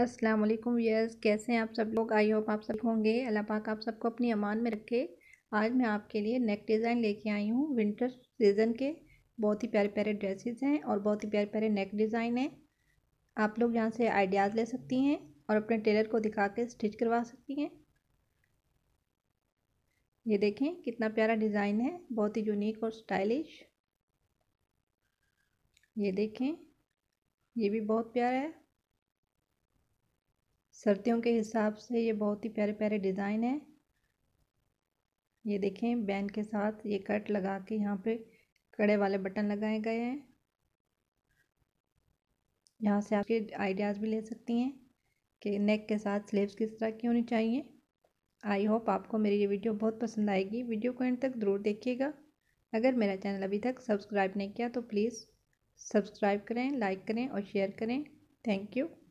अस्सलाम वालेकुम यस कैसे हैं आप सब लोग आई होप आप सब होंगे अल्लाह पाक आप सबको अपनी अमान में रखे आज मैं आपके लिए नेक डिज़ाइन लेके आई हूँ विंटर सीज़न के बहुत ही प्यारे प्यारे ड्रेसेस हैं और बहुत ही प्यारे प्यारे नेक डिज़ाइन हैं आप लोग यहाँ से आइडियाज़ ले सकती हैं और अपने टेलर को दिखा के स्टिच करवा सकती हैं ये देखें कितना प्यारा डिज़ाइन है बहुत ही यूनिक और स्टाइलिश ये देखें ये भी बहुत प्यारा है सर्दियों के हिसाब से ये बहुत ही प्यारे प्यारे डिज़ाइन है ये देखें बैन के साथ ये कट लगा के यहाँ पे कड़े वाले बटन लगाए गए हैं यहाँ से आपके आइडियाज़ भी ले सकती हैं कि नेक के साथ स्लीव्स किस तरह की होनी चाहिए आई होप आपको मेरी ये वीडियो बहुत पसंद आएगी वीडियो को एंड तक ज़रूर देखिएगा अगर मेरा चैनल अभी तक सब्सक्राइब नहीं किया तो प्लीज़ सब्सक्राइब करें लाइक करें और शेयर करें थैंक यू